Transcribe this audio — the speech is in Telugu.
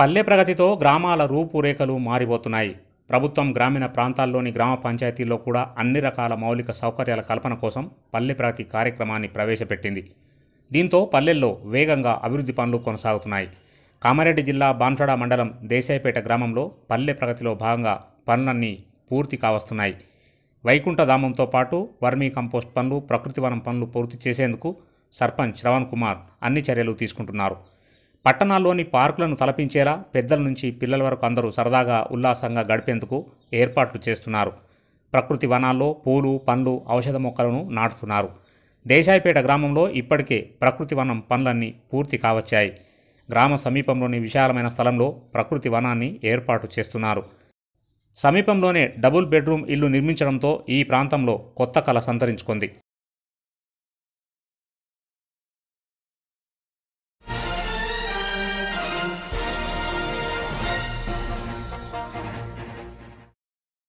పల్లె ప్రగతితో గ్రామాల రూపురేఖలు మారిపోతున్నాయి ప్రభుత్వం గ్రామీణ ప్రాంతాల్లోని గ్రామ పంచాయతీల్లో కూడా అన్ని రకాల మౌలిక సౌకర్యాల కల్పన కోసం పల్లె ప్రగతి కార్యక్రమాన్ని ప్రవేశపెట్టింది దీంతో పల్లెల్లో వేగంగా అభివృద్ధి పనులు కొనసాగుతున్నాయి కామారెడ్డి జిల్లా బాన్ఫడ మండలం దేశాయపేట గ్రామంలో పల్లె ప్రగతిలో భాగంగా పనులన్నీ పూర్తి కావస్తున్నాయి వైకుంఠధామంతో పాటు వర్మీ కంపోస్ట్ పనులు ప్రకృతి వనం పనులు పూర్తి చేసేందుకు సర్పంచ్ శ్రవణ్ కుమార్ అన్ని చర్యలు తీసుకుంటున్నారు పట్టణాల్లోని పార్కులను తలపించేలా పెద్దల నుంచి పిల్లల వరకు అందరూ సరదాగా ఉల్లాసంగా గడిపేందుకు ఏర్పాట్లు చేస్తున్నారు ప్రకృతి వనాల్లో పూలు పండ్లు ఔషధ మొక్కలను నాటుతున్నారు దేశాయిపేట గ్రామంలో ఇప్పటికే ప్రకృతి వనం పనులన్నీ పూర్తి కావచ్చాయి గ్రామ సమీపంలోని విశాలమైన స్థలంలో ప్రకృతి వనాన్ని ఏర్పాటు చేస్తున్నారు సమీపంలోనే డబుల్ బెడ్రూమ్ ఇల్లు నిర్మించడంతో ఈ ప్రాంతంలో కొత్త కళ సంతరించుకుంది